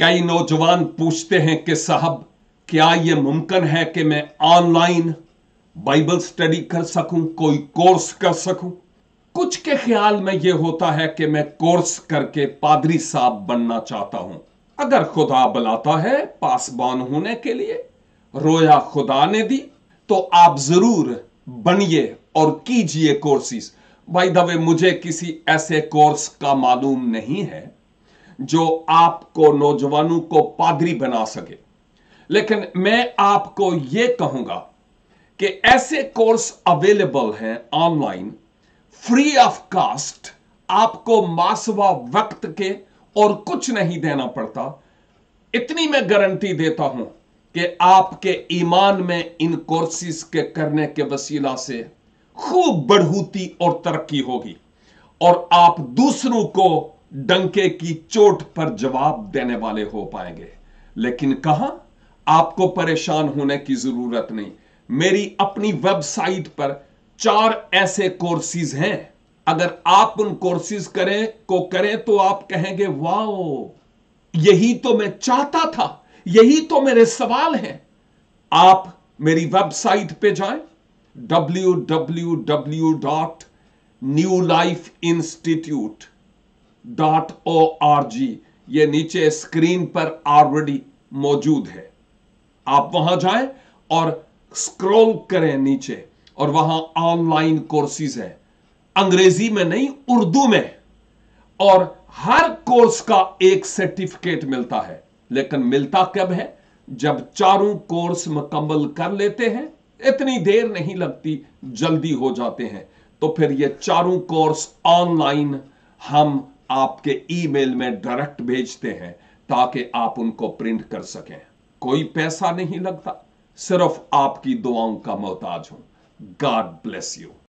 कई नौजवान पूछते हैं कि साहब क्या यह मुमकिन है कि मैं ऑनलाइन बाइबल स्टडी कर सकूं कोई कोर्स कर सकूं कुछ के ख्याल में यह होता है कि मैं कोर्स करके पादरी साहब बनना चाहता हूं अगर खुदा बुलाता है पासबान होने के लिए रोया खुदा ने दी तो आप जरूर बनिए और कीजिए कोर्सिस भाई दवे मुझे किसी ऐसे कोर्स का मालूम नहीं है जो आपको नौजवानों को पादरी बना सके लेकिन मैं आपको यह कहूंगा कि ऐसे कोर्स अवेलेबल हैं ऑनलाइन फ्री ऑफ कास्ट आपको मासवा वक्त के और कुछ नहीं देना पड़ता इतनी मैं गारंटी देता हूं कि आपके ईमान में इन कोर्सेज के करने के वसीला से खूब बढ़ूती और तरक्की होगी और आप दूसरों को डंके की चोट पर जवाब देने वाले हो पाएंगे लेकिन कहा आपको परेशान होने की जरूरत नहीं मेरी अपनी वेबसाइट पर चार ऐसे कोर्सेज हैं अगर आप उन कोर्सेज करें को करें तो आप कहेंगे वाओ यही तो मैं चाहता था यही तो मेरे सवाल हैं आप मेरी वेबसाइट पे जाएं W W W dot New Life Institute dot O R G ये नीचे स्क्रीन पर ऑलरेडी मौजूद है आप वहां जाएं और स्क्रॉल करें नीचे और वहां ऑनलाइन कोर्सेज है अंग्रेजी में नहीं उर्दू में और हर कोर्स का एक सर्टिफिकेट मिलता है लेकिन मिलता कब है जब चारों कोर्स मुकम्मल कर लेते हैं इतनी देर नहीं लगती जल्दी हो जाते हैं तो फिर ये चारों कोर्स ऑनलाइन हम आपके ईमेल में डायरेक्ट भेजते हैं ताकि आप उनको प्रिंट कर सकें कोई पैसा नहीं लगता सिर्फ आपकी दुआओं का मोहताज हूं गॉड ब्लेस यू